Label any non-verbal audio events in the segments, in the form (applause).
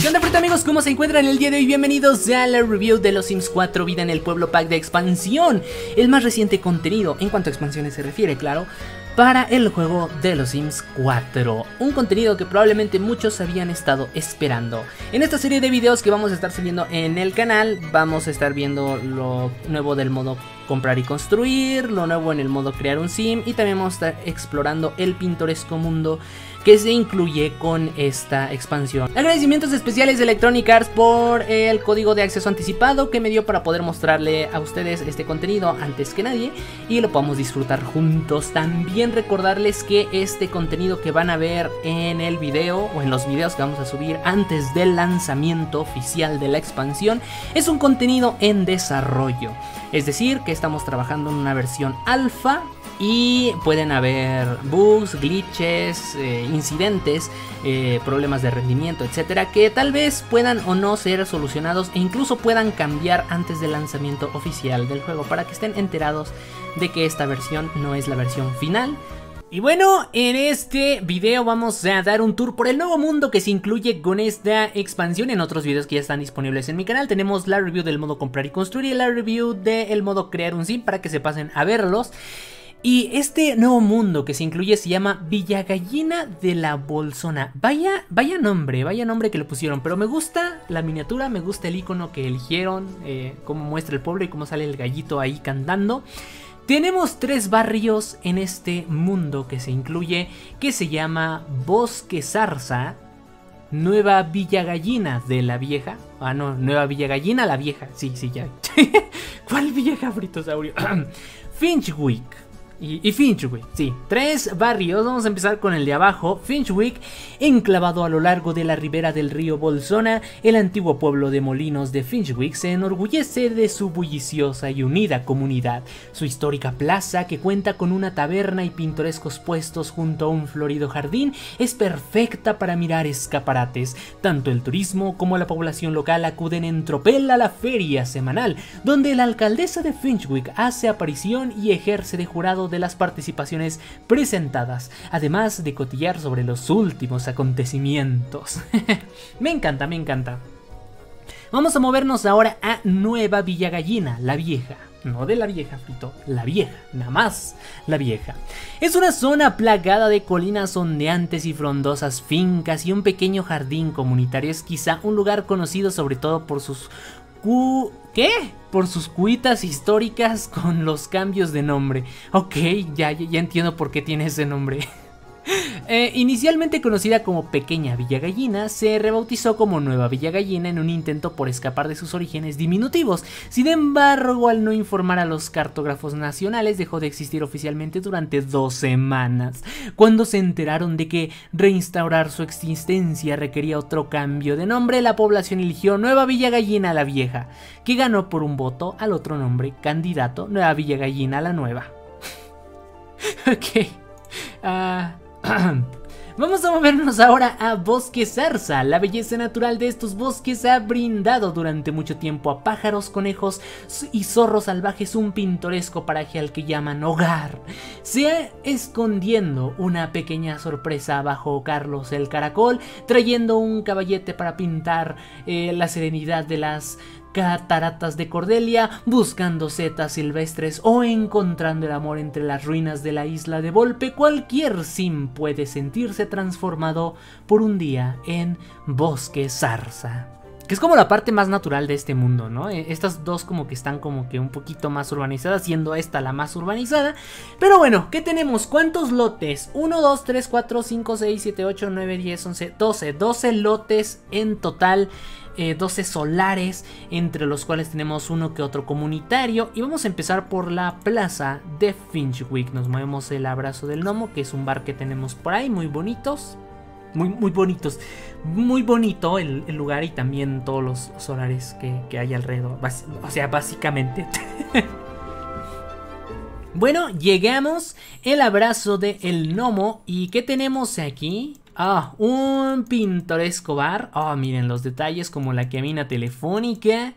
¡Qué onda, amigos, ¿cómo se encuentran el día de hoy? Bienvenidos a la review de Los Sims 4 Vida en el Pueblo Pack de Expansión, el más reciente contenido en cuanto a expansiones se refiere, claro para el juego de los Sims 4, un contenido que probablemente muchos habían estado esperando. En esta serie de videos que vamos a estar subiendo en el canal, vamos a estar viendo lo nuevo del modo comprar y construir, lo nuevo en el modo crear un sim y también vamos a estar explorando el pintoresco mundo que se incluye con esta expansión. Agradecimientos especiales de Electronic Arts por el código de acceso anticipado que me dio para poder mostrarle a ustedes este contenido antes que nadie y lo podamos disfrutar juntos. También recordarles que este contenido que van a ver en el video o en los videos que vamos a subir antes del lanzamiento oficial de la expansión es un contenido en desarrollo. Es decir, que estamos trabajando en una versión alfa y pueden haber bugs, glitches, eh, incidentes, eh, problemas de rendimiento, etcétera, que tal vez puedan o no ser solucionados e incluso puedan cambiar antes del lanzamiento oficial del juego para que estén enterados de que esta versión no es la versión final, y bueno, en este video vamos a dar un tour por el nuevo mundo que se incluye con esta expansión. En otros videos que ya están disponibles en mi canal tenemos la review del modo comprar y construir y la review del modo crear un sim para que se pasen a verlos. Y este nuevo mundo que se incluye se llama Villagallina de la Bolsona. Vaya, vaya nombre, vaya nombre que le pusieron. Pero me gusta la miniatura, me gusta el icono que eligieron, eh, cómo muestra el pueblo y cómo sale el gallito ahí cantando. Tenemos tres barrios en este mundo que se incluye, que se llama Bosque Zarza, Nueva Villa Gallina de la Vieja. Ah, no, Nueva Villa Gallina la Vieja. Sí, sí, ya. (laughs) ¿Cuál Vieja Fritosaurio? (clears throat) Finchwick y, Finchwick. Sí, tres barrios. Vamos a empezar con el de abajo. Finchwick, enclavado a lo largo de la ribera del río Bolsona, el antiguo pueblo de Molinos de Finchwick se enorgullece de su bulliciosa y unida comunidad. Su histórica plaza, que cuenta con una taberna y pintorescos puestos junto a un florido jardín, es perfecta para mirar escaparates. Tanto el turismo como la población local acuden en tropel a la feria semanal, donde la alcaldesa de Finchwick hace aparición y ejerce de jurado de las participaciones presentadas, además de cotillar sobre los últimos acontecimientos. (laughs) me encanta, me encanta. Vamos a movernos ahora a Nueva Villa Gallina, la vieja. No de la vieja, Frito, la vieja, nada más, la vieja. Es una zona plagada de colinas ondeantes y frondosas fincas y un pequeño jardín comunitario. Es quizá un lugar conocido sobre todo por sus ¿Qué? Por sus cuitas históricas con los cambios de nombre. Ok, ya, ya entiendo por qué tiene ese nombre. (laughs) Eh, inicialmente conocida como Pequeña Villa Gallina, se rebautizó como Nueva Villa Gallina en un intento por escapar de sus orígenes diminutivos. Sin embargo, al no informar a los cartógrafos nacionales, dejó de existir oficialmente durante dos semanas, cuando se enteraron de que reinstaurar su existencia requería otro cambio de nombre, la población eligió Nueva Villa Gallina la Vieja, que ganó por un voto al otro nombre, candidato Nueva Villa Gallina la Nueva. (laughs) ok. Ah... (clears throat) Vamos a movernos ahora a Bosque Zarza. La belleza natural de estos bosques ha brindado durante mucho tiempo a pájaros, conejos y zorros salvajes un pintoresco paraje al que llaman hogar. Se escondiendo una pequeña sorpresa bajo Carlos el Caracol, trayendo un caballete para pintar eh, la serenidad de las cataratas de Cordelia, buscando setas silvestres o encontrando el amor entre las ruinas de la isla de Volpe, cualquier sim puede sentirse transformado por un día en bosque zarza. Que es como la parte más natural de este mundo, ¿no? Eh, estas dos como que están como que un poquito más urbanizadas, siendo esta la más urbanizada. Pero bueno, ¿qué tenemos? ¿Cuántos lotes? 1, 2, 3, 4, 5, 6, 7, 8, 9, 10, 11, 12. 12 lotes en total. 12 eh, solares, entre los cuales tenemos uno que otro comunitario. Y vamos a empezar por la plaza de Finchwick. Nos movemos el abrazo del gnomo, que es un bar que tenemos por ahí, muy bonitos muy, bonitos. Muy bonito el, lugar y también todos los solares que, hay alrededor. o sea, básicamente. (laughs) bueno, llegamos. El abrazo de El ¿Y qué tenemos aquí? Ah, un pintoresco bar. Ah, miren los detalles como la cabina telefónica.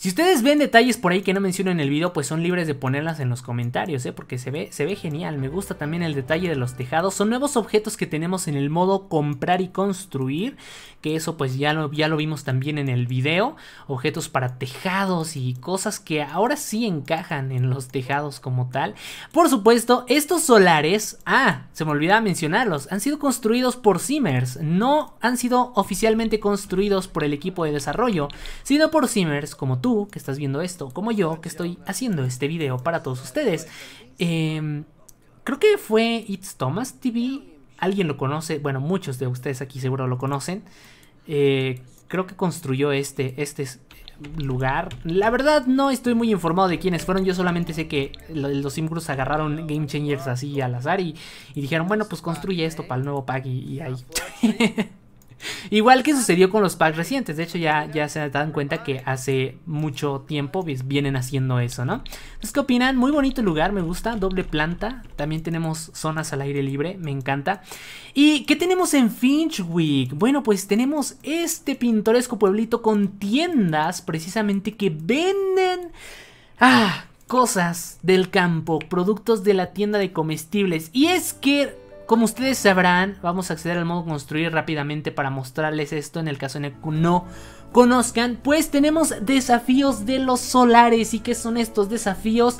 Si ustedes ven detalles por ahí que no menciono en el video, pues son libres de ponerlas en los comentarios, ¿eh? porque se ve, se ve genial. Me gusta también el detalle de los tejados. Son nuevos objetos que tenemos en el modo comprar y construir, que eso pues ya lo, ya lo vimos también en el video. Objetos para tejados y cosas que ahora sí encajan en los tejados como tal. Por supuesto, estos solares, ah, se me olvidaba mencionarlos, han sido construidos por Simmers. No han sido oficialmente construidos por el equipo de desarrollo, sino por Simmers como tú que estás viendo esto, como yo que estoy haciendo este video para todos ustedes. Em, creo que fue It's Thomas TV, alguien lo conoce, bueno, muchos de ustedes aquí seguro lo conocen. Eh, creo que construyó este, este lugar. La verdad no estoy muy informado de quiénes fueron, yo solamente sé que los Simgrus agarraron Game Changers así al azar y, dijeron, bueno, pues construye esto para el nuevo pack y, y ahí. (laughs) (laughs) Igual que sucedió con los packs recientes. De hecho, ya, ya se dan cuenta que hace mucho tiempo vienen haciendo eso, ¿no? Entonces, ¿qué opinan? Muy bonito lugar, me gusta. Doble planta. También tenemos zonas al aire libre, me encanta. ¿Y qué tenemos en Finchwick? Bueno, pues tenemos este pintoresco pueblito con tiendas precisamente que venden... Ah, cosas del campo, productos de la tienda de comestibles. Y es que como ustedes sabrán, vamos a acceder al modo construir rápidamente para mostrarles esto en el caso en el que no conozcan. Pues tenemos desafíos de los solares. ¿Y qué son estos desafíos?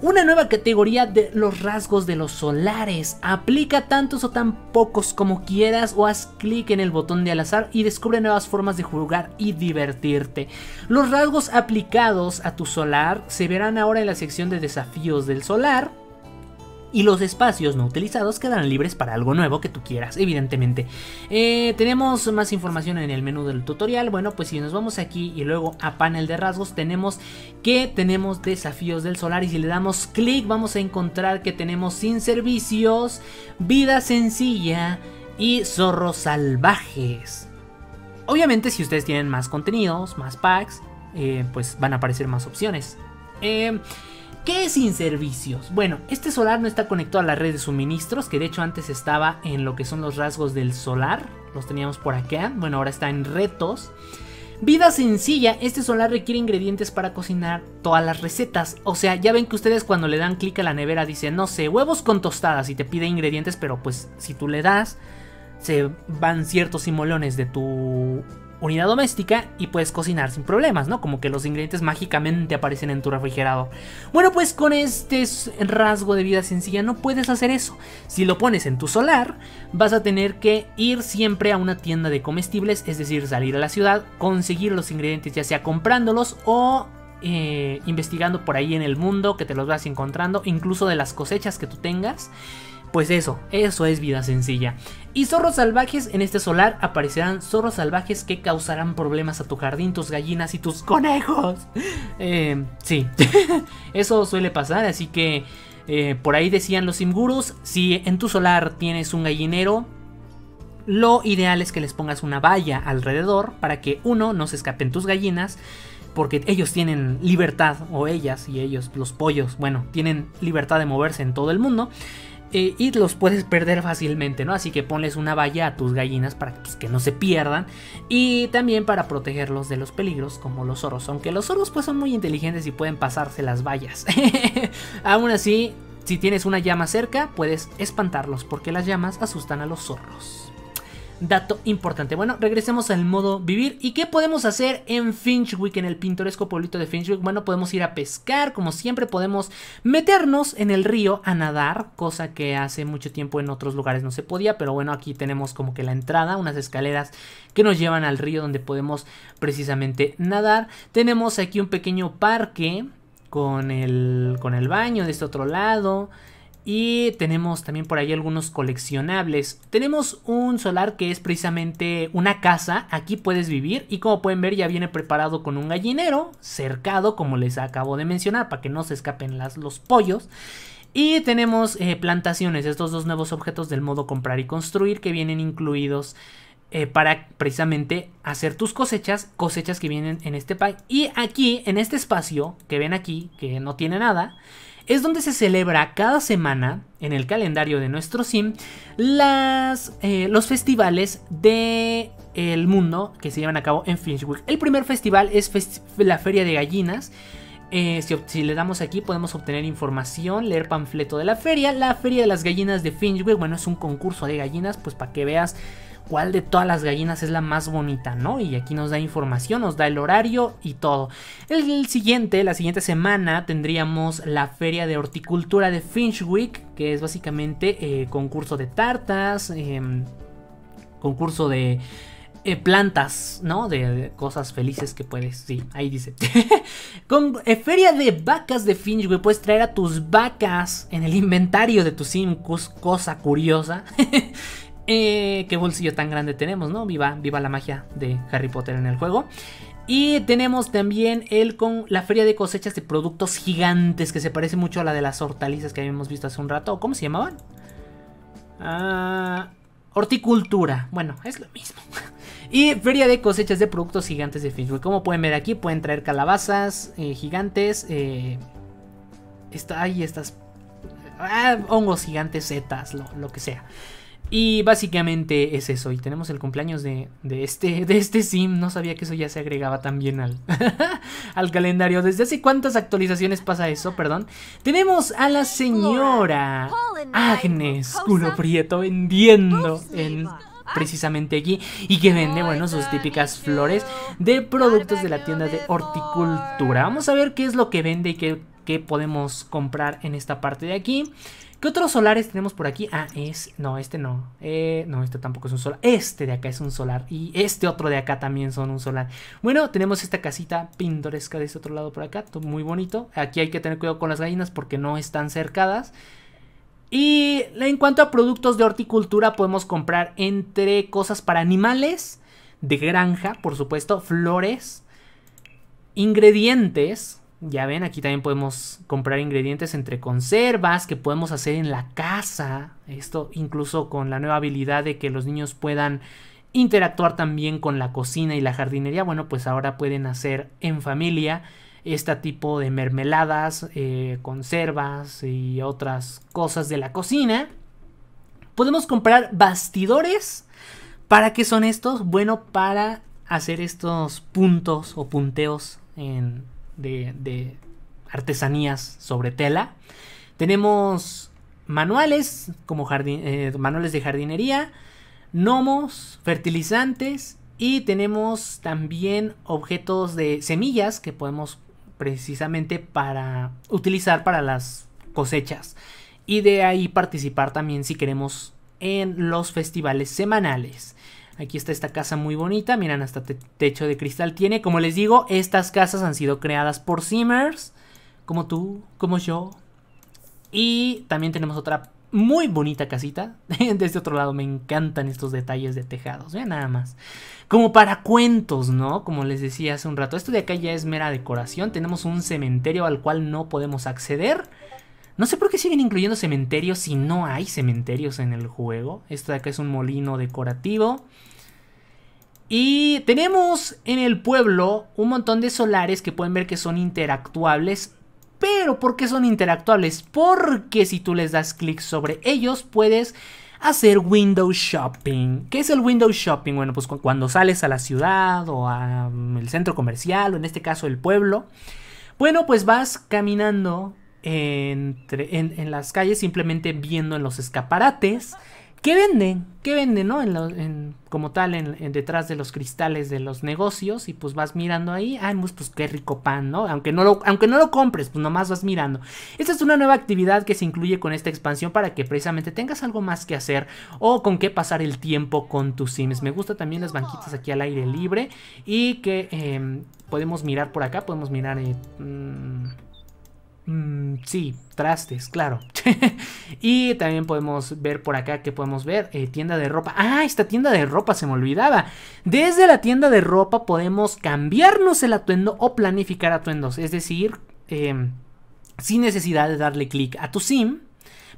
Una nueva categoría de los rasgos de los solares. Aplica tantos o tan pocos como quieras o haz clic en el botón de al azar y descubre nuevas formas de jugar y divertirte. Los rasgos aplicados a tu solar se verán ahora en la sección de desafíos del solar y los espacios no utilizados quedan libres para algo nuevo que tú quieras, evidentemente. Eh, tenemos más información en el menú del tutorial. Bueno, pues si nos vamos aquí y luego a panel de rasgos, tenemos que tenemos desafíos del solar y si le damos clic vamos a encontrar que tenemos sin servicios, vida sencilla y zorros salvajes. Obviamente si ustedes tienen más contenidos, más packs, eh, pues van a aparecer más opciones. Eh, ¿Qué es servicios? Bueno, este solar no está conectado a la red de suministros, que de hecho antes estaba en lo que son los rasgos del solar, los teníamos por acá, bueno, ahora está en retos. Vida sencilla, este solar requiere ingredientes para cocinar todas las recetas. O sea, ya ven que ustedes cuando le dan clic a la nevera dicen, no sé, huevos con tostadas y te pide ingredientes, pero pues si tú le das, se van ciertos simolones de tu unidad doméstica y puedes cocinar sin problemas, ¿no? Como que los ingredientes mágicamente aparecen en tu refrigerador. Bueno, pues con este rasgo de vida sencilla no puedes hacer eso. Si lo pones en tu solar, vas a tener que ir siempre a una tienda de comestibles, es decir, salir a la ciudad, conseguir los ingredientes ya sea comprándolos o eh, investigando por ahí en el mundo que te los vas encontrando, incluso de las cosechas que tú tengas. Pues eso, eso es vida sencilla. Y zorros salvajes en este solar aparecerán zorros salvajes que causarán problemas a tu jardín, tus gallinas y tus conejos. (laughs) Eh, sí, (laughs) eso suele pasar, así que eh, por ahí decían los simgurus, si en tu solar tienes un gallinero, lo ideal es que les pongas una valla alrededor para que uno no se escape en tus gallinas porque ellos tienen libertad, o ellas y ellos, los pollos, bueno, tienen libertad de moverse en todo el mundo. Eh, y los puedes perder fácilmente, ¿no? Así que ponles una valla a tus gallinas para pues, que no se pierdan y también para protegerlos de los peligros como los zorros, aunque los zorros pues son muy inteligentes y pueden pasarse las vallas. (laughs) Aún así, si tienes una llama cerca, puedes espantarlos porque las llamas asustan a los zorros dato importante. Bueno, regresemos al modo vivir. ¿Y qué podemos hacer en Finchwick, en el pintoresco pueblito de Finchwick? Bueno, podemos ir a pescar, como siempre, podemos meternos en el río a nadar, cosa que hace mucho tiempo en otros lugares no se podía, pero bueno, aquí tenemos como que la entrada, unas escaleras que nos llevan al río donde podemos precisamente nadar. Tenemos aquí un pequeño parque con el, con el baño de este otro lado. Y tenemos también por ahí algunos coleccionables. Tenemos un solar que es precisamente una casa. Aquí puedes vivir. Y como pueden ver ya viene preparado con un gallinero. Cercado como les acabo de mencionar. Para que no se escapen las, los pollos. Y tenemos eh, plantaciones. Estos dos nuevos objetos del modo comprar y construir. Que vienen incluidos eh, para precisamente hacer tus cosechas, cosechas que vienen en este pack. Y aquí, en este espacio que ven aquí, que no tiene nada, es donde se celebra cada semana en el calendario de nuestro sim las, eh, los festivales de el mundo que se llevan a cabo en Finchwick. El primer festival es la Feria de Gallinas. Eh, si, si, le damos aquí podemos obtener información, leer panfleto de la feria. La Feria de las Gallinas de Finchwick, bueno, es un concurso de gallinas, pues para que veas cuál de todas las gallinas es la más bonita, ¿no? Y aquí nos da información, nos da el horario y todo. El, siguiente, la siguiente semana tendríamos la feria de horticultura de Finchwick, que es básicamente eh, concurso de tartas, em, concurso de... Eh, plantas, ¿no? De, cosas felices que puedes. Sí, ahí dice. (laughs) Con eh, feria de vacas de Finch, Puedes traer a tus vacas en el inventario de tus sim. Cosa curiosa. (laughs) Eh, qué bolsillo tan grande tenemos, ¿no? Viva, viva la magia de Harry Potter en el juego. Y tenemos también el con la feria de cosechas de productos gigantes que se parece mucho a la de las hortalizas que habíamos visto hace un rato. ¿Cómo se llamaban? Ah, horticultura. Bueno, es lo mismo. (laughs) Y feria de cosechas de productos gigantes de Facebook. Como pueden ver aquí, pueden traer calabazas eh, gigantes. Eh, está, ahí estas... Ah, hongos gigantes, setas, lo que sea. Y básicamente es eso. Y tenemos el cumpleaños de, este, (laughs) de este sim. No sabía que eso ya se agregaba también al, (laughs) al calendario. ¿Desde hace cuántas actualizaciones pasa eso? Perdón. Tenemos a la señora Agnes Culo Prieto vendiendo en precisamente aquí y que vende, bueno, sus típicas flores de productos de la tienda de horticultura. Vamos a ver qué es lo que vende y qué, qué podemos comprar en esta parte de aquí. ¿Qué otros solares tenemos por aquí? Ah, es. No, este no. Eh, no, este tampoco es un solar. Este de acá es un solar. Y este otro de acá también son un solar. Bueno, tenemos esta casita pintoresca de este otro lado por acá. Muy bonito. Aquí hay que tener cuidado con las gallinas porque no están cercadas. Y en cuanto a productos de horticultura, podemos comprar entre cosas para animales, de granja, por supuesto, flores, ingredientes ya ven, aquí también podemos comprar ingredientes entre conservas que podemos hacer en la casa. Esto incluso con la nueva habilidad de que los niños puedan interactuar también con la cocina y la jardinería. Bueno, pues ahora pueden hacer en familia este tipo de mermeladas, eh, conservas y otras cosas de la cocina. Podemos comprar bastidores. ¿Para qué son estos? Bueno, para hacer estos puntos o punteos en de, artesanías sobre tela. Tenemos manuales, como eh, manuales de jardinería, gnomos, fertilizantes y tenemos también objetos de semillas que podemos precisamente para utilizar para las cosechas y de ahí participar también si queremos en los festivales semanales. Aquí está esta casa muy bonita. Miren, hasta el techo de cristal tiene. Como les digo, estas casas han sido creadas por Simmers. Como tú, como yo. Y también tenemos otra muy bonita casita. (laughs) De este otro lado me encantan estos detalles de tejados. Vean nada más. Como para cuentos, ¿no? Como les decía hace un rato. Esto de acá ya es mera decoración. Tenemos un cementerio al cual no podemos acceder. No sé por qué siguen incluyendo cementerios si no hay cementerios en el juego. Esto de acá es un molino decorativo. Y tenemos en el pueblo un montón de solares que pueden ver que son interactuables. Pero ¿por qué son interactuables? Porque si tú les das clic sobre ellos puedes hacer window shopping. ¿Qué es el window shopping? Bueno, pues cuando sales a la ciudad o al mm, centro comercial o en este caso el pueblo. Bueno, pues vas caminando entre, en, las calles, simplemente viendo en los escaparates. ¿Qué venden? ¿Qué venden, no? En como tal, en, detrás de los cristales de los negocios y pues vas mirando ahí, ay, ah, pues, pues, qué rico pan, ¿no? Aunque no, lo, aunque no lo compres, pues nomás vas mirando. Esta es una nueva actividad que se incluye con esta expansión para que precisamente tengas algo más que hacer o con qué pasar el tiempo con tus sims. Me gusta también las banquitas aquí al aire libre y que em, podemos mirar por acá, podemos mirar... Eh, mm, Mm, sí, trastes, claro. (laughs) y también podemos ver por acá que podemos ver eh, tienda de ropa. Ah, esta tienda de ropa se me olvidaba. Desde la tienda de ropa podemos cambiarnos el atuendo o planificar atuendos. Es decir, em, sin necesidad de darle clic a tu sim,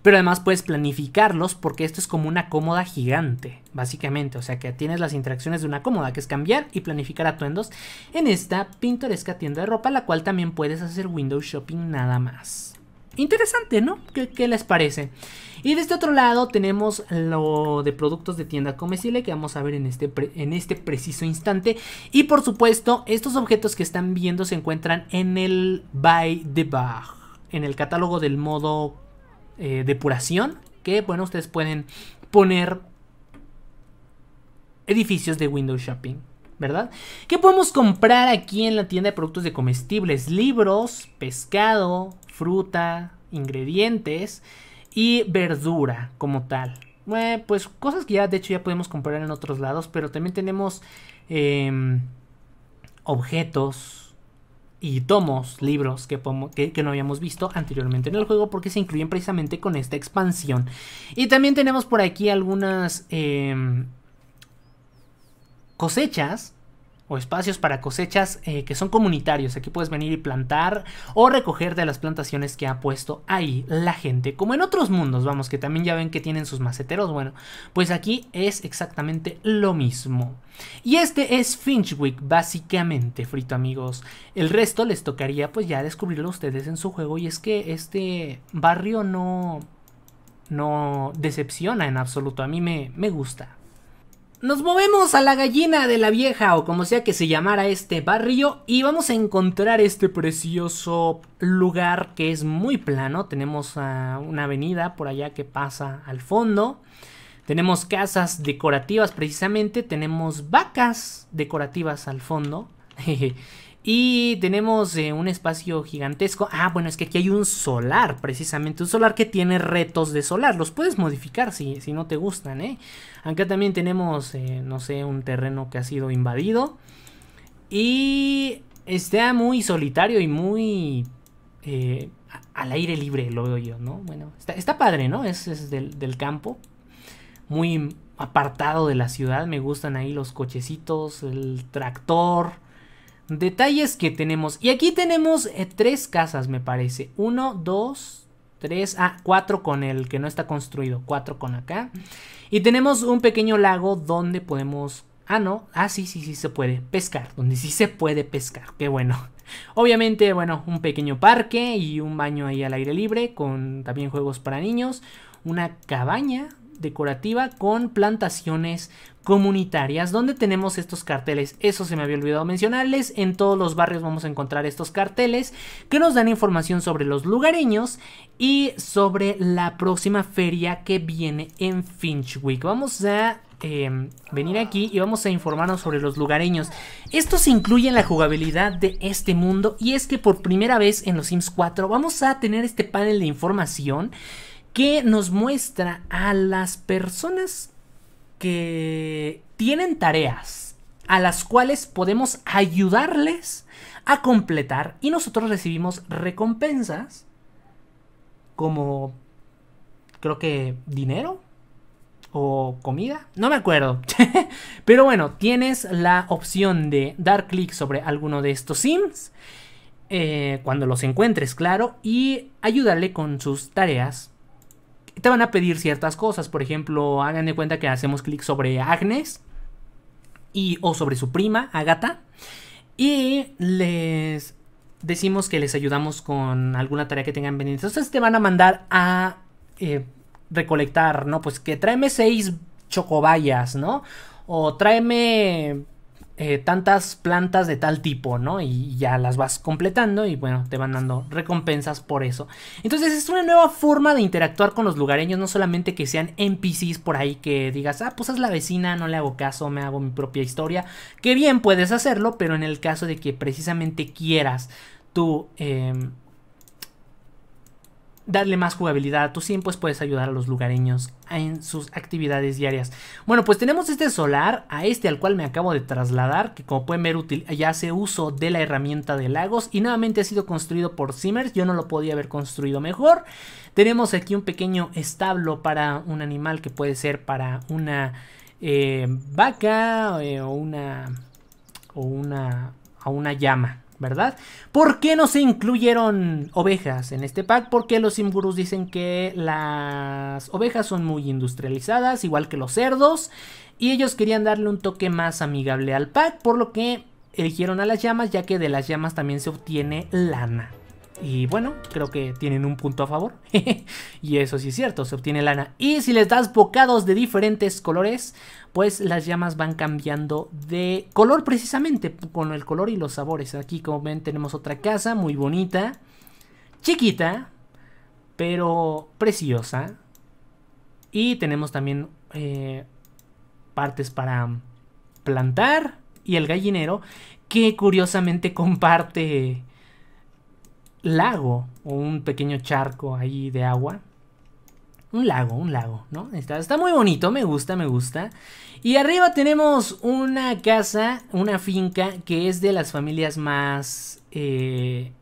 pero además puedes planificarlos porque esto es como una cómoda gigante, básicamente. O sea que tienes las interacciones de una cómoda, que es cambiar y planificar atuendos en esta pintoresca tienda de ropa, la cual también puedes hacer window shopping nada más. Interesante, ¿no? ¿Qué, les parece? Y de este otro lado tenemos lo de productos de tienda comestible que vamos a ver en este, en este preciso instante. Y por supuesto, estos objetos que están viendo se encuentran en el Buy the Bar... en el catálogo del modo eh, depuración que, bueno, ustedes pueden poner edificios de window Shopping, ¿verdad? ¿Qué podemos comprar aquí en la tienda de productos de comestibles? Libros, pescado, fruta, ingredientes y verdura como tal. Eh, pues cosas que ya, de hecho, ya podemos comprar en otros lados, pero también tenemos em, objetos, y tomos, libros que, no habíamos visto anteriormente en el juego porque se incluyen precisamente con esta expansión. Y también tenemos por aquí algunas em, cosechas o espacios para cosechas eh, que son comunitarios. Aquí puedes venir y plantar o recoger de las plantaciones que ha puesto ahí la gente. Como en otros mundos, vamos, que también ya ven que tienen sus maceteros. Bueno, pues aquí es exactamente lo mismo. Y este es Finchwick, básicamente, frito amigos. El resto les tocaría pues ya descubrirlo ustedes en su juego. Y es que este barrio no, no decepciona en absoluto. A mí me, me gusta. Nos movemos a la gallina de la vieja o como sea que se llamara este barrio y vamos a encontrar este precioso lugar que es muy plano. Tenemos ah, una avenida por allá que pasa al fondo. Tenemos casas decorativas precisamente. Tenemos vacas decorativas al fondo. (laughs) Y tenemos eh, un espacio gigantesco. Ah, bueno, es que aquí hay un solar, precisamente. Un solar que tiene retos de solar. Los puedes modificar si, no te gustan, ¿eh? Acá también tenemos, eh, no sé, un terreno que ha sido invadido. Y está muy solitario y muy... Eh, al aire libre, lo veo yo, ¿no? Bueno, está, padre, ¿no? Es, es del, del campo. Muy apartado de la ciudad. Me gustan ahí los cochecitos, el tractor detalles que tenemos. Y aquí tenemos eh, tres casas, me parece. Uno, dos, tres, ah, cuatro con el que no está construido. Cuatro con acá. Y tenemos un pequeño lago donde podemos... Ah, no. Ah, sí, sí, sí se puede pescar. Donde sí se puede pescar. Qué bueno. Obviamente, bueno, un pequeño parque y un baño ahí al aire libre con también juegos para niños. Una cabaña decorativa con plantaciones comunitarias, donde tenemos estos carteles. Eso se me había olvidado mencionarles. En todos los barrios vamos a encontrar estos carteles que nos dan información sobre los lugareños y sobre la próxima feria que viene en Finch Week. Vamos a em, venir aquí y vamos a informarnos sobre los lugareños. Esto se incluye en la jugabilidad de este mundo y es que por primera vez en los Sims 4 vamos a tener este panel de información que nos muestra a las personas que tienen tareas a las cuales podemos ayudarles a completar y nosotros recibimos recompensas como creo que dinero o comida, no me acuerdo. (laughs) Pero bueno, tienes la opción de dar clic sobre alguno de estos sims eh, cuando los encuentres, claro, y ayudarle con sus tareas te van a pedir ciertas cosas. Por ejemplo, hagan de cuenta que hacemos clic sobre Agnes y, o sobre su prima, Agata Y les decimos que les ayudamos con alguna tarea que tengan pendiente. Entonces te van a mandar a eh, recolectar, ¿no? Pues que tráeme seis chocobayas, ¿no? O tráeme eh, tantas plantas de tal tipo, ¿no? Y ya las vas completando y bueno, te van dando recompensas por eso. Entonces es una nueva forma de interactuar con los lugareños, no solamente que sean NPCs por ahí que digas, ah, pues es la vecina, no le hago caso, me hago mi propia historia. Que bien puedes hacerlo, pero en el caso de que precisamente quieras tú... Em, darle más jugabilidad a tus 100, pues puedes ayudar a los lugareños en sus actividades diarias. Bueno, pues tenemos este solar, a este al cual me acabo de trasladar, que como pueden ver útil, ya hace uso de la herramienta de lagos y nuevamente ha sido construido por Simmers, yo no lo podía haber construido mejor. Tenemos aquí un pequeño establo para un animal que puede ser para una eh, vaca eh, o una... o una... a una llama, ¿verdad? ¿Por qué no se incluyeron ovejas en este pack? Porque los Imgurus dicen que las ovejas son muy industrializadas, igual que los cerdos, y ellos querían darle un toque más amigable al pack, por lo que eligieron a las llamas, ya que de las llamas también se obtiene lana. Y bueno, creo que tienen un punto a favor. (laughs) y eso sí es cierto, se obtiene lana. Y si les das bocados de diferentes colores, pues las llamas van cambiando de color precisamente con el color y los sabores. Aquí como ven tenemos otra casa muy bonita, chiquita, pero preciosa. Y tenemos también eh, partes para plantar y el gallinero que curiosamente comparte lago o un pequeño charco ahí de agua. Un lago, un lago, ¿no? Está, muy bonito, me gusta, me gusta. Y arriba tenemos una casa, una finca que es de las familias más... Eh,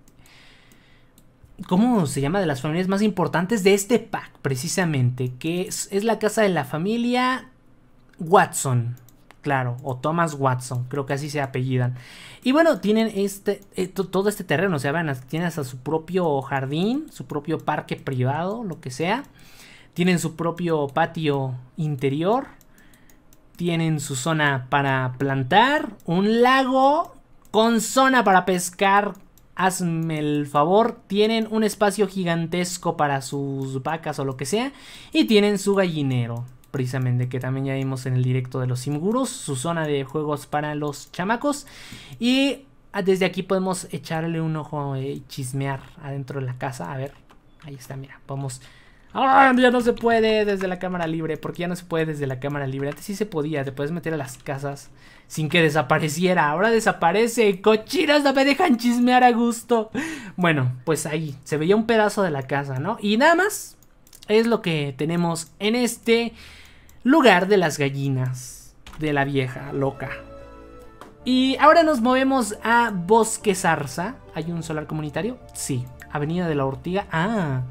¿Cómo se llama? De las familias más importantes de este pack, precisamente. Que es la casa de la familia Watson claro, o Thomas Watson, creo que así se apellidan. Y bueno, tienen este, eh, todo este terreno, o sea, van tienen hasta su propio jardín, su propio parque privado, lo que sea. Tienen su propio patio interior. Tienen su zona para plantar. Un lago con zona para pescar. Hazme el favor. Tienen un espacio gigantesco para sus vacas o lo que sea. Y tienen su gallinero precisamente, que también ya vimos en el directo de los Simgurus, su zona de juegos para los chamacos. Y ah, desde aquí podemos echarle un ojo y chismear adentro de la casa. A ver, ahí está, mira, vamos... ¡Ah! Ya no se puede desde la cámara libre. Porque ya no se puede desde la cámara libre. Antes sí se podía. Te puedes meter a las casas sin que desapareciera. Ahora desaparece. Cochinas, no me dejan chismear a gusto. Bueno, pues ahí se veía un pedazo de la casa, ¿no? Y nada más es lo que tenemos en este lugar de las gallinas de la vieja loca. Y ahora nos movemos a Bosque Zarza. ¿Hay un solar comunitario? Sí. Avenida de la Ortiga. Ah.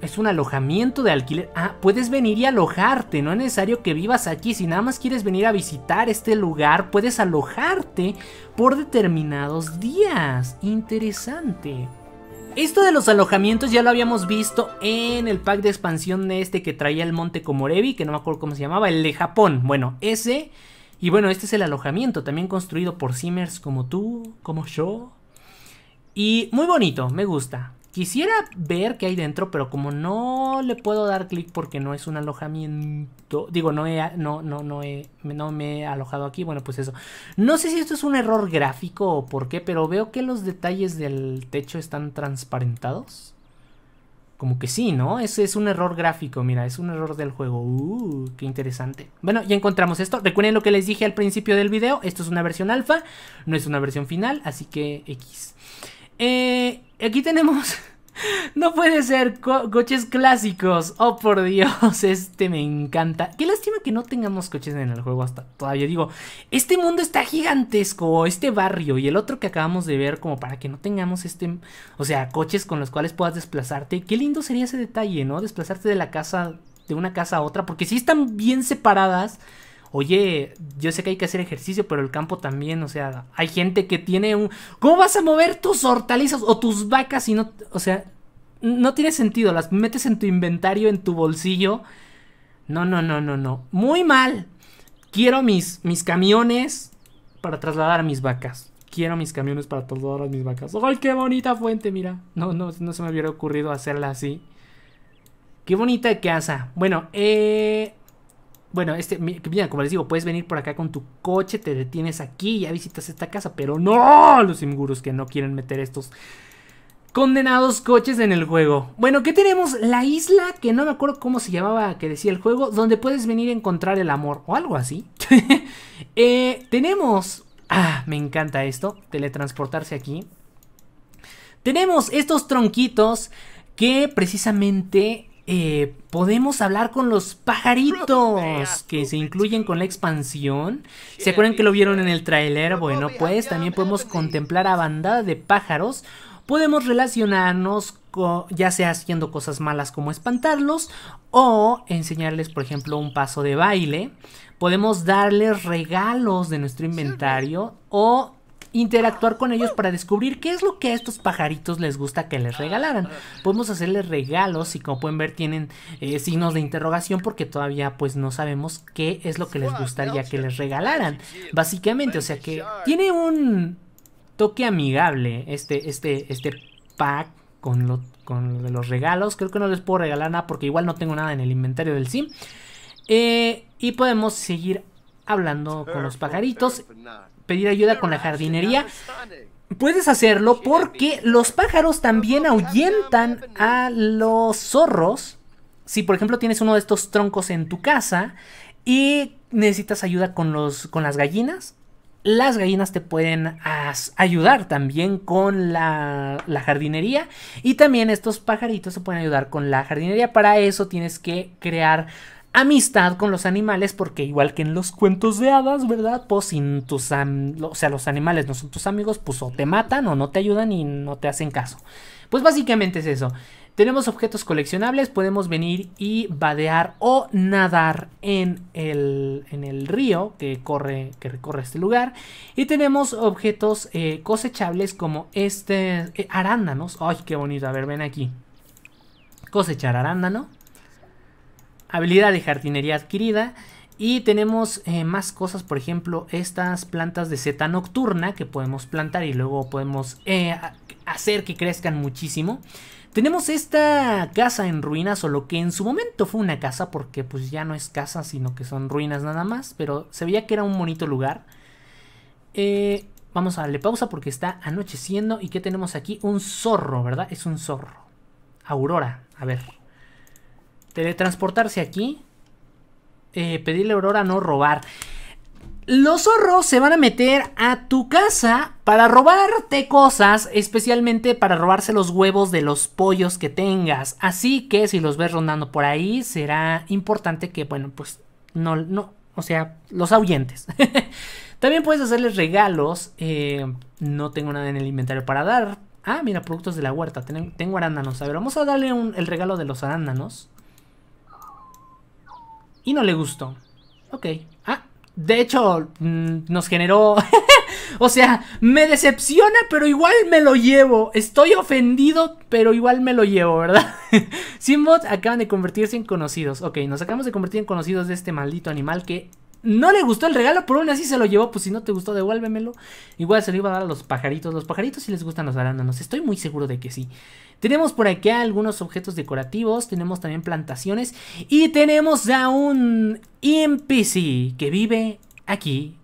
Es un alojamiento de alquiler. Ah, puedes venir y alojarte. No es necesario que vivas aquí. Si nada más quieres venir a visitar este lugar, puedes alojarte por determinados días. Interesante. Esto de los alojamientos ya lo habíamos visto en el pack de expansión de este que traía el monte Komorebi, que no me acuerdo cómo se llamaba, el de Japón. Bueno, ese. Y bueno, este es el alojamiento, también construido por Simmers como tú, como yo. Y muy bonito, me gusta. Quisiera ver qué hay dentro, pero como no le puedo dar clic porque no es un alojamiento, digo, no no, no, no, no me he alojado aquí, bueno, pues eso. No sé si esto es un error gráfico o por qué, pero veo que los detalles del techo están transparentados. Como que sí, ¿no? Ese es un error gráfico, mira, es un error del juego. Uh, qué interesante. Bueno, ya encontramos esto. Recuerden lo que les dije al principio del video, esto es una versión alfa, no es una versión final, así que X. Eh aquí tenemos... (laughs) No puede ser, coches clásicos. Oh, por Dios, (laughs) este me encanta. Qué lástima que no tengamos coches en el juego hasta todavía. Digo, este mundo está gigantesco, este barrio y el otro que acabamos de ver como para que no tengamos este... O sea, coches con los cuales puedas desplazarte. Qué lindo sería ese detalle, ¿no? Desplazarte de la casa, de una casa a otra, porque si están bien separadas oye, yo sé que hay que hacer ejercicio, pero el campo también, o sea, hay gente que tiene un... ¿Cómo vas a mover tus hortalizas o tus vacas si no... O sea, no tiene sentido, las metes en tu inventario, en tu bolsillo. No, no, no, no, no. Muy mal. Quiero mis, mis camiones para trasladar a mis vacas. Quiero mis camiones para trasladar a mis vacas. ¡Ay, qué bonita fuente! Mira. No, no, no se me hubiera ocurrido hacerla así. Qué bonita casa. Bueno, eh, bueno, este, mira, como les digo, puedes venir por acá con tu coche, te detienes aquí, ya visitas esta casa, pero no los inguros que no quieren meter estos condenados coches en el juego. Bueno, ¿qué tenemos? La isla, que no me acuerdo cómo se llamaba, que decía el juego, donde puedes venir a encontrar el amor o algo así. (laughs) Eh, tenemos... Ah, me encanta esto, teletransportarse aquí. Tenemos estos tronquitos que precisamente eh, podemos hablar con los pajaritos que se incluyen con la expansión. ¿Se acuerdan que lo vieron en el tráiler? Bueno, pues también podemos contemplar a bandada de pájaros. Podemos relacionarnos ya sea haciendo cosas malas como espantarlos o enseñarles, por ejemplo, un paso de baile. Podemos darles regalos de nuestro inventario o interactuar con ellos para descubrir qué es lo que a estos pajaritos les gusta que les regalaran. Podemos hacerles regalos y como pueden ver tienen eh, signos de interrogación porque todavía pues no sabemos qué es lo que les gustaría que les regalaran. Básicamente, o sea que tiene un toque amigable este, este, este pack con lo, con los regalos. Creo que no les puedo regalar nada porque igual no tengo nada en el inventario del sim. Eh, y podemos seguir hablando con los pajaritos pedir ayuda con la jardinería, puedes hacerlo porque los pájaros también ahuyentan a los zorros. Si por ejemplo tienes uno de estos troncos en tu casa y necesitas ayuda con, los, con las gallinas, las gallinas te pueden ayudar también con la, la, jardinería y también estos pajaritos se pueden ayudar con la jardinería. Para eso tienes que crear amistad con los animales, porque igual que en los cuentos de hadas, ¿verdad? Pues sin tus o sea, los animales no son tus amigos, pues o te matan o no te ayudan y no te hacen caso. Pues básicamente es eso. Tenemos objetos coleccionables, podemos venir y vadear o nadar en el, río que, corre, que recorre este lugar. Y tenemos objetos eh, cosechables como este eh, arándanos. ¡Ay, qué bonito! A ver, ven aquí. Cosechar arándano habilidad de jardinería adquirida. Y tenemos eh, más cosas, por ejemplo, estas plantas de seta nocturna que podemos plantar y luego podemos eh, hacer que crezcan muchísimo. Tenemos esta casa en ruinas, o lo que en su momento fue una casa, porque pues ya no es casa, sino que son ruinas nada más, pero se veía que era un bonito lugar. Eh, vamos a darle pausa porque está anocheciendo y qué tenemos aquí un zorro, ¿verdad? Es un zorro. Aurora, a ver. Teletransportarse aquí. Eh, pedirle a Aurora no robar. Los zorros se van a meter a tu casa para robarte cosas, especialmente para robarse los huevos de los pollos que tengas. Así que si los ves rondando por ahí, será importante que, bueno, pues no, no, o sea, los ahuyentes. (laughs) También puedes hacerles regalos. Eh, no tengo nada en el inventario para dar. Ah, mira, productos de la huerta. tengo arándanos. A ver, vamos a darle el regalo de los arándanos. Y no le gustó. Ok. Ah, de hecho, mm, nos generó... (laughs) o sea, me decepciona, pero igual me lo llevo. Estoy ofendido, pero igual me lo llevo, ¿verdad? (laughs) Simbot acaban de convertirse en conocidos. Ok, nos acabamos de convertir en conocidos de este maldito animal que no le gustó el regalo, pero aún así se lo llevó. Pues si no te gustó, devuélvemelo. Igual se lo iba a dar a los pajaritos. Los pajaritos sí les gustan los arándanos. Estoy muy seguro de que sí. Tenemos por aquí algunos objetos decorativos. Tenemos también plantaciones. Y tenemos a un NPC que vive aquí.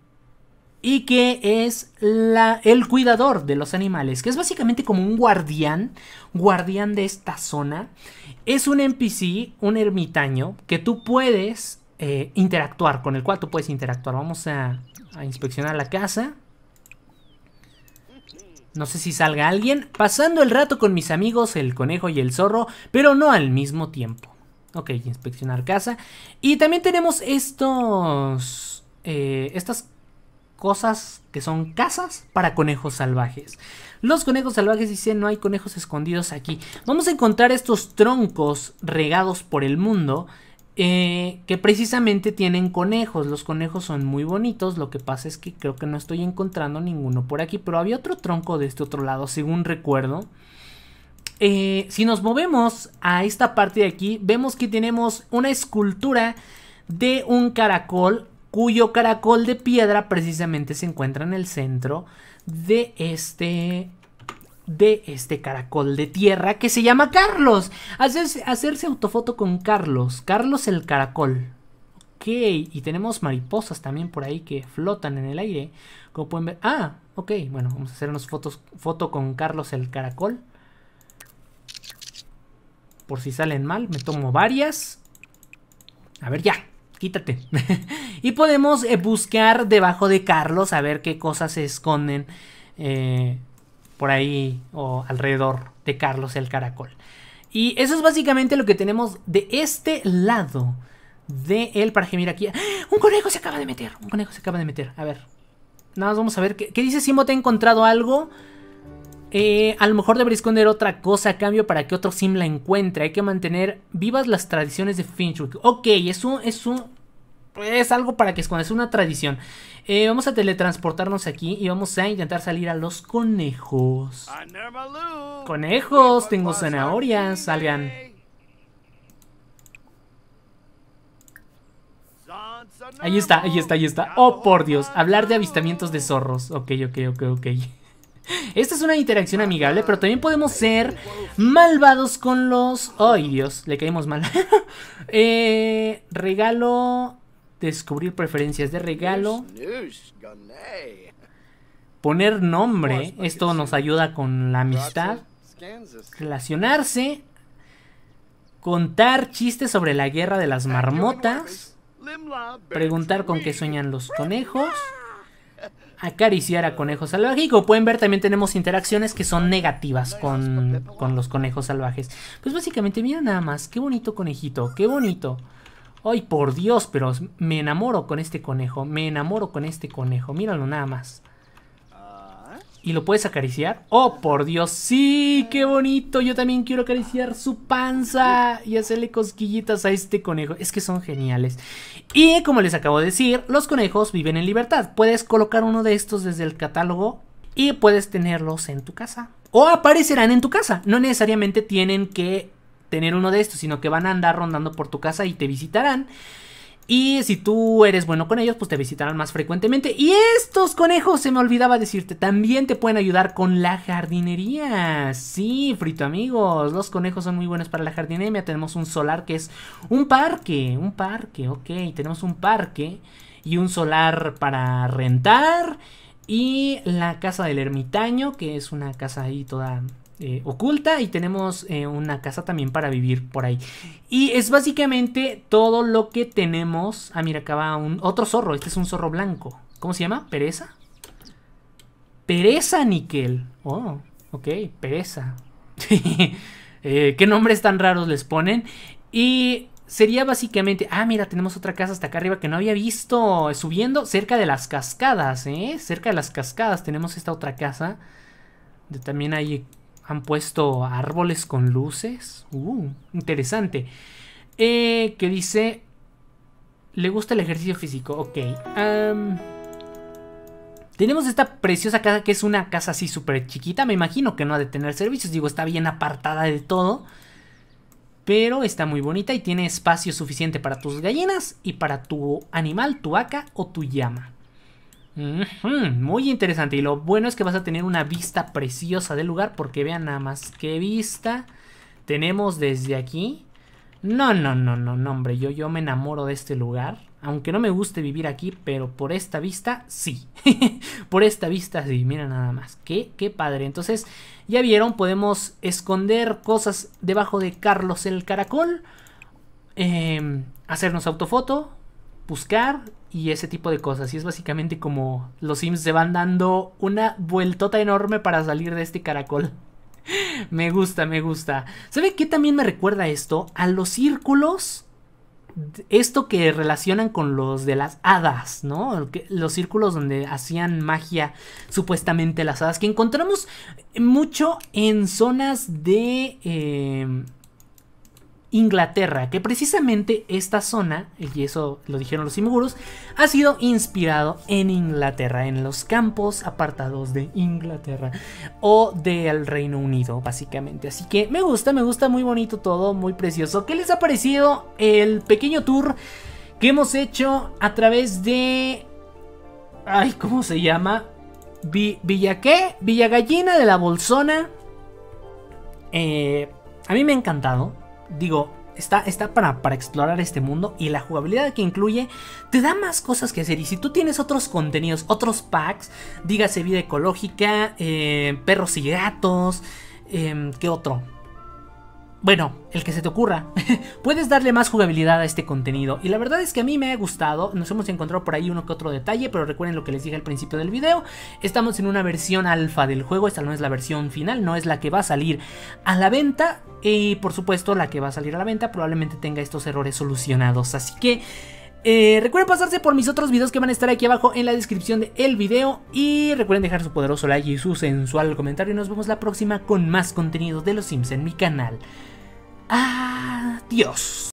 Y que es el cuidador de los animales. Que es básicamente como un guardián. Guardián de esta zona. Es un NPC, un ermitaño, que tú puedes eh, interactuar, con el cual tú puedes interactuar. Vamos a, inspeccionar la casa. No sé si salga alguien. Pasando el rato con mis amigos, el conejo y el zorro, pero no al mismo tiempo. Ok, inspeccionar casa. Y también tenemos estos... Eh, estas cosas que son casas para conejos salvajes. Los conejos salvajes dicen no hay conejos escondidos aquí. Vamos a encontrar estos troncos regados por el mundo. Eh, que precisamente tienen conejos. Los conejos son muy bonitos. Lo que pasa es que creo que no estoy encontrando ninguno por aquí. Pero había otro tronco de este otro lado, según recuerdo. Eh, si nos movemos a esta parte de aquí, vemos que tenemos una escultura de un caracol. Cuyo caracol de piedra precisamente se encuentra en el centro de este de este caracol de tierra que se llama Carlos. Hacerse, hacerse autofoto con Carlos. Carlos el caracol. Ok, y tenemos mariposas también por ahí que flotan en el aire. Como pueden ver. Ah, ok, bueno, vamos a hacernos fotos, foto con Carlos el caracol. Por si salen mal, me tomo varias. A ver, ya, quítate. (laughs) y podemos eh, buscar debajo de Carlos a ver qué cosas se esconden. Eh, por ahí o alrededor de Carlos el Caracol. Y eso es básicamente lo que tenemos de este lado de él para gemir aquí. ¡Ah! Un conejo se acaba de meter. Un conejo se acaba de meter. A ver. Nada más vamos a ver. ¿Qué, dice Simo? ¿Te ha encontrado algo? Eh, a lo mejor debería esconder otra cosa a cambio para que otro Sim la encuentre. Hay que mantener vivas las tradiciones de Finchwick. Ok, es es un, es algo para que escondas, es una tradición. Eh, vamos a teletransportarnos aquí y vamos a intentar salir a los conejos. Conejos, tengo zanahorias, salgan. Ahí está, ahí está, ahí está. Oh, por Dios, hablar de avistamientos de zorros. Ok, ok, ok, ok. (laughs) Esta es una interacción amigable, pero también podemos ser malvados con los... ¡Ay, Dios! Le caímos mal. (laughs) Eh, regalo descubrir preferencias de regalo. Poner nombre, pues, esto nos ayuda con la amistad. Relacionarse. Contar chistes sobre la guerra de las marmotas. Preguntar con qué sueñan los conejos. Acariciar a conejos salvajes. Y como pueden ver, también tenemos interacciones que son negativas con, con los conejos salvajes. Pues básicamente, mira nada más. Qué bonito conejito, qué bonito. Ay, por Dios, pero me enamoro con este conejo. Me enamoro con este conejo. Míralo nada más. ¿Y lo puedes acariciar? ¡Oh, por Dios! ¡Sí! ¡Qué bonito! Yo también quiero acariciar su panza y hacerle cosquillitas a este conejo. Es que son geniales. Y como les acabo de decir, los conejos viven en libertad. Puedes colocar uno de estos desde el catálogo y puedes tenerlos en tu casa. O aparecerán en tu casa. No necesariamente tienen que tener uno de estos, sino que van a andar rondando por tu casa y te visitarán. Y si tú eres bueno con ellos, pues te visitarán más frecuentemente. Y estos conejos, se me olvidaba decirte, también te pueden ayudar con la jardinería. Sí, frito amigos, los conejos son muy buenos para la jardinería. Tenemos un solar que es un parque, un parque, ok. Tenemos un parque y un solar para rentar. Y la casa del ermitaño, que es una casa ahí toda eh, oculta y tenemos eh, una casa también para vivir por ahí. Y es básicamente todo lo que tenemos. Ah, mira, acá va un, otro zorro. Este es un zorro blanco. ¿Cómo se llama? ¿Pereza? Pereza Nickel! Oh, ok, pereza. (laughs) Eh, ¿Qué nombres tan raros les ponen? Y sería básicamente. Ah, mira, tenemos otra casa hasta acá arriba que no había visto subiendo. Cerca de las cascadas, ¿eh? Cerca de las cascadas tenemos esta otra casa. también hay han puesto árboles con luces. Uh, interesante. Eh, que dice... Le gusta el ejercicio físico. Ok. tenemos esta preciosa casa que es una casa así súper chiquita. Me imagino que no ha de tener servicios. Digo, está bien apartada de todo. Pero está muy bonita y tiene espacio suficiente para tus gallinas y para tu animal, tu vaca o tu llama muy interesante. Y lo bueno es que vas a tener una vista preciosa del lugar. Porque vean nada más qué vista tenemos desde aquí. No, no, no, no, hombre. Yo, yo me enamoro de este lugar. Aunque no me guste vivir aquí, pero por esta vista, sí. (laughs) por esta vista, sí. Mira nada más. Qué, padre. Entonces, ya vieron, podemos esconder cosas debajo de Carlos el Caracol. Em, hacernos autofoto, buscar y ese tipo de cosas. Y es básicamente como los Sims se van dando una vueltota enorme para salir de este caracol. (laughs) me gusta, me gusta. ¿Sabe qué también me recuerda esto? A los círculos. Esto que relacionan con los de las hadas, ¿no? Los círculos donde hacían magia supuestamente las hadas, que encontramos mucho en zonas de... Em, Inglaterra, que precisamente esta zona, y eso lo dijeron los imoguros, ha sido inspirado en Inglaterra, en los campos apartados de Inglaterra o del Reino Unido, básicamente. Así que me gusta, me gusta, muy bonito todo, muy precioso. ¿Qué les ha parecido el pequeño tour que hemos hecho a través de... Ay, ¿cómo se llama? Villa qué? Villa Gallina de la Bolsona. Eh, a mí me ha encantado digo, está, está para, explorar este mundo y la jugabilidad que incluye te da más cosas que hacer. Y si tú tienes otros contenidos, otros packs, dígase vida ecológica, eh, perros y gatos, em, ¿qué otro? bueno, el que se te ocurra. (laughs) Puedes darle más jugabilidad a este contenido. Y la verdad es que a mí me ha gustado. Nos hemos encontrado por ahí uno que otro detalle, pero recuerden lo que les dije al principio del video. Estamos en una versión alfa del juego. Esta no es la versión final, no es la que va a salir a la venta. Y por supuesto, la que va a salir a la venta probablemente tenga estos errores solucionados. Así que... Eh, recuerden pasarse por mis otros videos que van a estar aquí abajo en la descripción del video. Y recuerden dejar su poderoso like y su sensual comentario. Y nos vemos la próxima con más contenido de Los Sims en mi canal. Adiós.